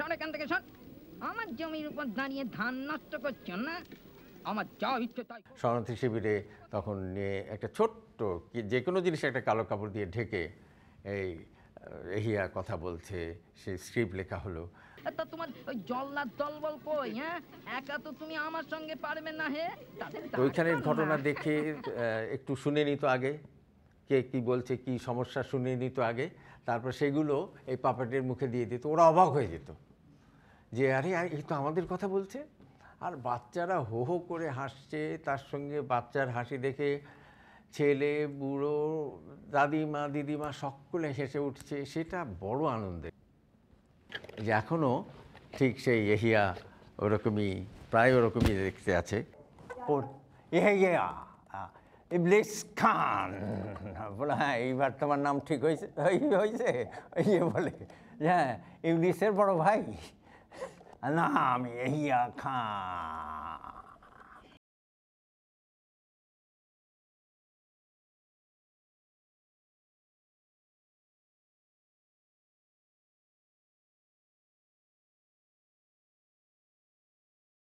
সর এখান থেকে সর আমার জমির উপর দাঁড়িয়ে ধান নষ্ট করছো না আমার যা ইচ্ছে তাই শরণার্থী শিবিরে তখন নিয়ে একটা ছোট্ট যে কোনো জিনিস একটা কালো কাপড় দিয়ে ঢেকে এই এহিয়া কথা বলছে সে স্ক্রিপ্ট লেখা হলো তা তোমার ওই জল্লাদ দলবল কই হ্যাঁ একা তো তুমি আমার সঙ্গে পারবে না হে ওইখানের ঘটনা দেখে একটু শুনে নিত আগে কে কি বলছে কি সমস্যা শুনে নিত আগে তারপর সেগুলো এই পাপেটের মুখে দিয়ে দিত ওরা অবাক হয়ে যেত যে আরে এই তো আমাদের কথা বলছে আর বাচ্চারা হো হো করে হাসছে তার সঙ্গে বাচ্চার হাসি দেখে ছেলে বুড়ো দাদিমা দিদিমা সকলে হেসে উঠছে সেটা বড় আনন্দের যে এখনও ঠিক সেই এহিয়া ওরকমই প্রায় ওরকমই দেখতে আছে খান বলে হ্যাঁ এইবার তোমার নাম ঠিক হয়েছে হয়েছে ইয়ে বলে হ্যাঁ ইবলিসের বড় ভাই 那没呀看。